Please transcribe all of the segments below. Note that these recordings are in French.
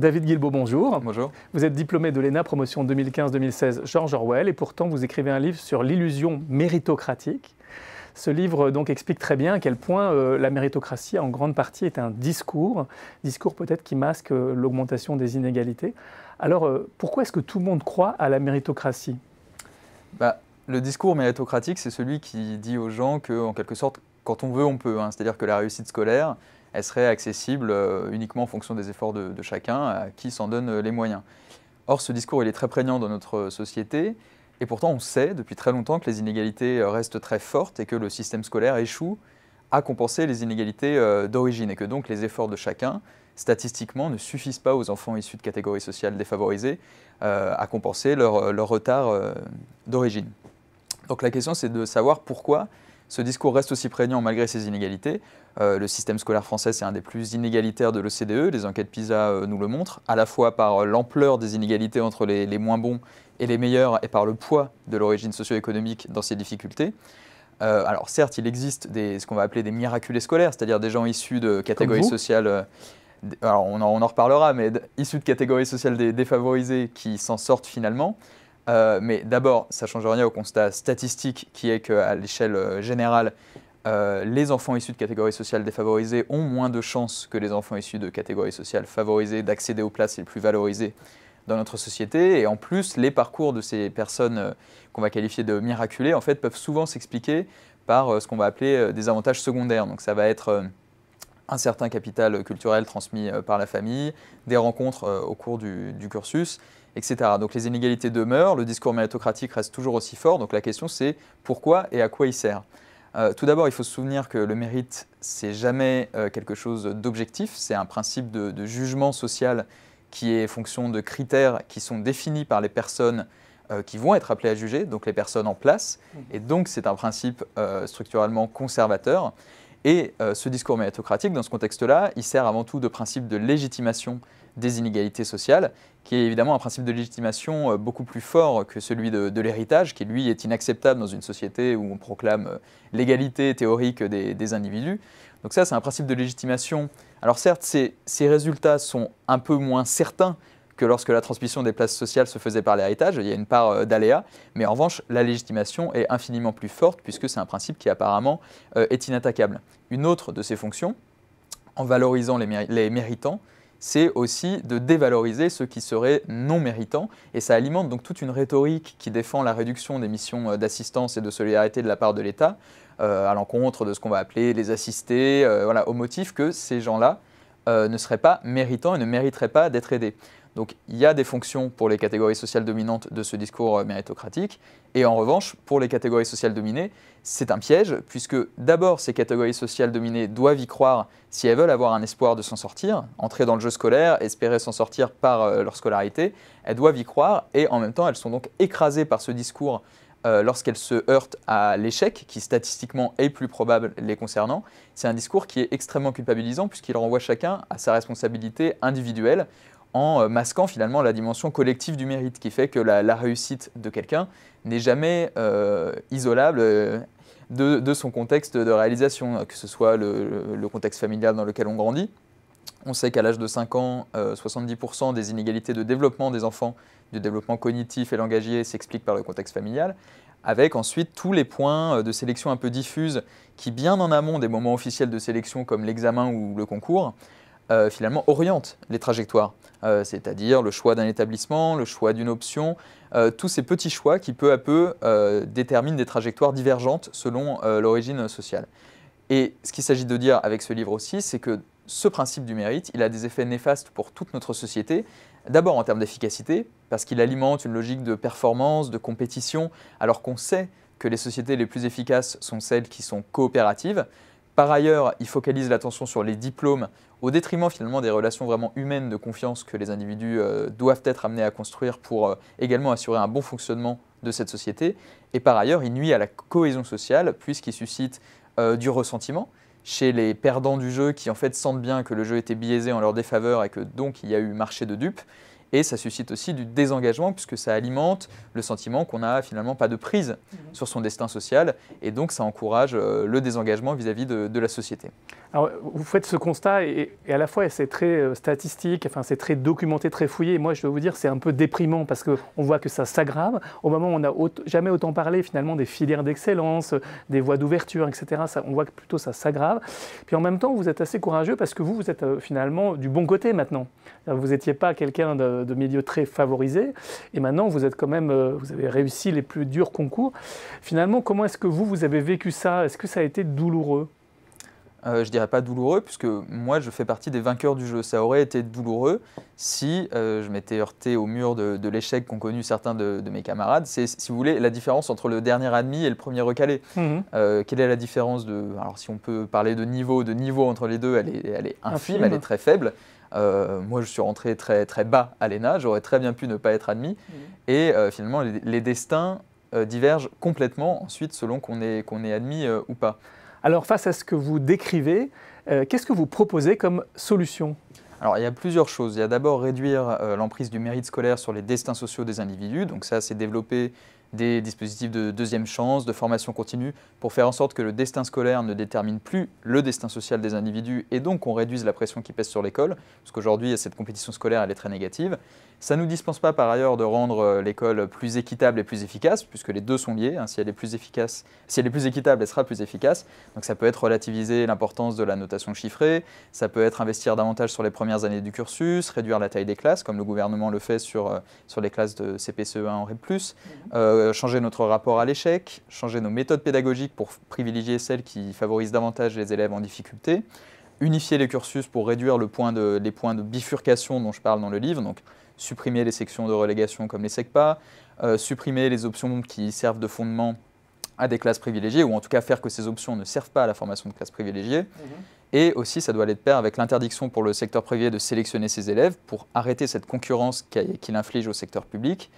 David Guilbeault, bonjour. Bonjour. Vous êtes diplômé de l'ENA, promotion 2015-2016, George Orwell, et pourtant vous écrivez un livre sur l'illusion méritocratique. Ce livre donc explique très bien à quel point euh, la méritocratie, en grande partie, est un discours, discours peut-être qui masque euh, l'augmentation des inégalités. Alors, euh, pourquoi est-ce que tout le monde croit à la méritocratie bah, Le discours méritocratique, c'est celui qui dit aux gens que, en quelque sorte, quand on veut, on peut. Hein. C'est-à-dire que la réussite scolaire, elle serait accessible euh, uniquement en fonction des efforts de, chacun, à qui s'en donne euh, les moyens. Or, ce discours, il est très prégnant dans notre euh, société, et pourtant, on sait depuis très longtemps que les inégalités restent très fortes et que le système scolaire échoue à compenser les inégalités d'origine, et que donc les efforts de chacun, statistiquement, ne suffisent pas aux enfants issus de catégories sociales défavorisées à compenser leur, retard d'origine. Donc la question, c'est de savoir pourquoi ce discours reste aussi prégnant malgré ces inégalités. Euh, le système scolaire français, c'est un des plus inégalitaires de l'OCDE, les enquêtes PISA euh, nous le montrent, à la fois par euh, l'ampleur des inégalités entre les, moins bons et les meilleurs, et par le poids de l'origine socio-économique dans ces difficultés. alors certes, il existe des, ce qu'on va appeler des miraculés scolaires, c'est-à-dire des gens issus de catégories sociales alors on en, reparlera, mais issus de catégories sociales défavorisées qui s'en sortent finalement. Euh, mais d'abord, ça ne change rien au constat statistique qui est qu'à l'échelle euh, générale, euh, les enfants issus de catégories sociales défavorisées ont moins de chances que les enfants issus de catégories sociales favorisées d'accéder aux places les plus valorisées dans notre société. Et en plus, les parcours de ces personnes qu'on va qualifier de miraculées, en fait, peuvent souvent s'expliquer par ce qu'on va appeler des avantages secondaires. Donc ça va être un certain capital culturel transmis par la famille, des rencontres au cours du cursus, donc les inégalités demeurent, le discours méritocratique reste toujours aussi fort, donc la question c'est pourquoi et à quoi il sert euh, tout d'abord, il faut se souvenir que le mérite, c'est jamais euh, quelque chose d'objectif, c'est un principe de, jugement social qui est fonction de critères qui sont définis par les personnes euh, qui vont être appelées à juger, donc les personnes en place, mmh. et donc c'est un principe structurellement conservateur. Et euh, ce discours méritocratique, dans ce contexte-là, il sert avant tout de principe de légitimation des inégalités sociales, qui est évidemment un principe de légitimation euh, beaucoup plus fort que celui de, l'héritage, qui lui est inacceptable dans une société où on proclame euh, l'égalité théorique des, individus. Donc ça, c'est un principe de légitimation. Alors certes, ces résultats sont un peu moins certains lorsque la transmission des places sociales se faisait par l'héritage, il y a une part euh, d'aléa, mais en revanche, la légitimation est infiniment plus forte puisque c'est un principe qui apparemment euh, est inattaquable. Une autre de ces fonctions, en valorisant les, méritants, c'est aussi de dévaloriser ceux qui seraient non méritants. Et ça alimente donc toute une rhétorique qui défend la réduction des missions euh, d'assistance et de solidarité de la part de l'État, à l'encontre de ce qu'on va appeler les assistés, au motif que ces gens-là ne seraient pas méritants et ne mériteraient pas d'être aidés. Donc il y a des fonctions pour les catégories sociales dominantes de ce discours euh, méritocratique, et en revanche, pour les catégories sociales dominées, c'est un piège, puisque d'abord ces catégories sociales dominées doivent y croire si elles veulent avoir un espoir de s'en sortir, entrer dans le jeu scolaire, espérer s'en sortir par euh, leur scolarité, elles doivent y croire, et en même temps, elles sont donc écrasées par ce discours euh, lorsqu'elles se heurtent à l'échec, qui statistiquement est plus probable les concernant, c'est un discours qui est extrêmement culpabilisant puisqu'il renvoie chacun à sa responsabilité individuelle en euh, masquant finalement la dimension collective du mérite, qui fait que la, réussite de quelqu'un n'est jamais euh, isolable euh, de, son contexte de réalisation, que ce soit le, contexte familial dans lequel on grandit. On sait qu'à l'âge de 5 ans, 70% des inégalités de développement des enfants, du développement cognitif et langagier, s'expliquent par le contexte familial, avec ensuite tous les points de sélection un peu diffuses qui, bien en amont des moments officiels de sélection comme l'examen ou le concours, finalement orientent les trajectoires. Euh, c'est-à-dire le choix d'un établissement, le choix d'une option, euh, tous ces petits choix qui peu à peu euh, déterminent des trajectoires divergentes selon l'origine sociale. Et ce qu'il s'agit de dire avec ce livre aussi, c'est que ce principe du mérite, il a des effets néfastes pour toute notre société, D'abord en termes d'efficacité, parce qu'il alimente une logique de performance, de compétition, alors qu'on sait que les sociétés les plus efficaces sont celles qui sont coopératives. Par ailleurs, il focalise l'attention sur les diplômes au détriment finalement des relations vraiment humaines de confiance que les individus euh, doivent être amenés à construire pour euh, également assurer un bon fonctionnement de cette société. Et par ailleurs, il nuit à la cohésion sociale puisqu'il suscite euh, du ressentiment chez les perdants du jeu qui en fait sentent bien que le jeu était biaisé en leur défaveur et que donc il y a eu marché de dupes. Et ça suscite aussi du désengagement puisque ça alimente le sentiment qu'on n'a finalement pas de prise mmh. sur son destin social et donc ça encourage euh, le désengagement vis-à-vis de la société. Alors, vous faites ce constat et, à la fois c'est très euh, statistique, c'est très documenté, très fouillé. moi, je dois vous dire, c'est un peu déprimant parce qu'on voit que ça s'aggrave. Au moment où on n'a jamais autant parlé finalement des filières d'excellence, des voies d'ouverture, etc. on voit que plutôt ça s'aggrave. Puis en même temps, vous êtes assez courageux parce que vous, vous êtes euh, finalement du bon côté maintenant. Vous n'étiez pas quelqu'un de, milieu très favorisé et maintenant vous êtes quand même, euh, vous avez réussi les plus durs concours. Finalement, comment est-ce que vous, vous avez vécu ça Est-ce que ça a été douloureux je euh, je dirais pas douloureux, puisque moi je fais partie des vainqueurs du jeu. Ça aurait été douloureux si euh, je m'étais heurté au mur de, l'échec qu'ont connu certains de, mes camarades. C'est, si vous voulez, la différence entre le dernier admis et le premier recalé. Mhm. Euh, quelle est la différence de. Alors, si on peut parler de niveau, de niveau entre les deux, elle est, elle est infime, elle est très faible. moi, je suis rentré très, très bas à l'ENA, j'aurais très bien pu ne pas être admis. Mhm. Et finalement, les, destins divergent complètement ensuite selon qu'on est, qu'on est admis ou pas. Alors face à ce que vous décrivez, euh, qu'est-ce que vous proposez comme solution alors, il y a plusieurs choses. Il y a d'abord réduire euh, l'emprise du mérite scolaire sur les destins sociaux des individus. Donc ça, c'est développé des dispositifs de deuxième chance, de formation continue, pour faire en sorte que le destin scolaire ne détermine plus le destin social des individus et donc qu'on réduise la pression qui pèse sur l'école, parce qu'aujourd'hui cette compétition scolaire elle est très négative. Ça ne nous dispense pas par ailleurs de rendre euh, l'école plus équitable et plus efficace, puisque les deux sont liés, hein. si elle est plus efficace, si elle est plus équitable, elle sera plus efficace. Donc ça peut être relativiser l'importance de la notation chiffrée, ça peut être investir davantage sur les premières années du cursus, réduire la taille des classes, comme le gouvernement le fait sur, euh, sur les classes de CPCE1 en REP+, euh, changer notre rapport à l'échec, changer nos méthodes pédagogiques pour privilégier celles qui favorisent davantage les élèves en difficulté, unifier les cursus pour réduire les points de bifurcation dont je parle dans le livre, donc supprimer les sections de relégation comme les SECPA, euh, supprimer les options qui servent de fondement à des classes privilégiées, ou en tout cas faire que ces options ne servent pas à la formation de classes privilégiées. Mhm. Et aussi, ça doit aller de pair avec l'interdiction pour le secteur privé de sélectionner ses élèves pour arrêter cette concurrence qu'il inflige au secteur public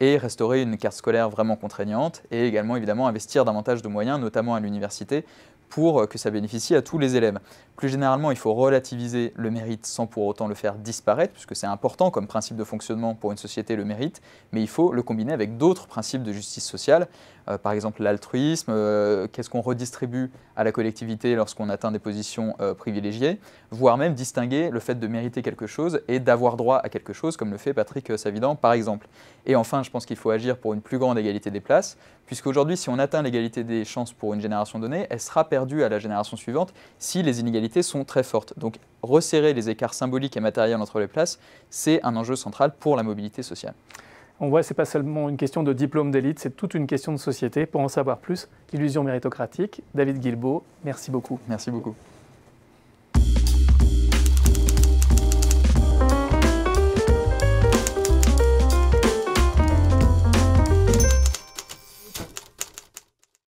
et restaurer une carte scolaire vraiment contraignante, et également évidemment investir davantage de moyens, notamment à l'université, pour euh, que ça bénéficie à tous les élèves. Plus généralement, il faut relativiser le mérite sans pour autant le faire disparaître, puisque c'est important comme principe de fonctionnement pour une société, le mérite, mais il faut le combiner avec d'autres principes de justice sociale, euh, par exemple l'altruisme, euh, qu'est-ce qu'on redistribue à la collectivité lorsqu'on atteint des positions privilégiées, voire même distinguer le fait de mériter quelque chose et d'avoir droit à quelque chose, comme le fait Patrick Savidan par exemple. Et enfin, je pense qu'il faut agir pour une plus grande égalité des places, puisqu'aujourd'hui, si on atteint l'égalité des chances pour une génération donnée, elle sera perdue à la génération suivante si les inégalités sont très fortes. Donc resserrer les écarts symboliques et matériels entre les places, c'est un enjeu central pour la mobilité sociale. On voit, ce n'est pas seulement une question de diplôme d'élite, c'est toute une question de société. Pour en savoir plus, l'illusion méritocratique, David Guilbeault, merci beaucoup. Merci beaucoup.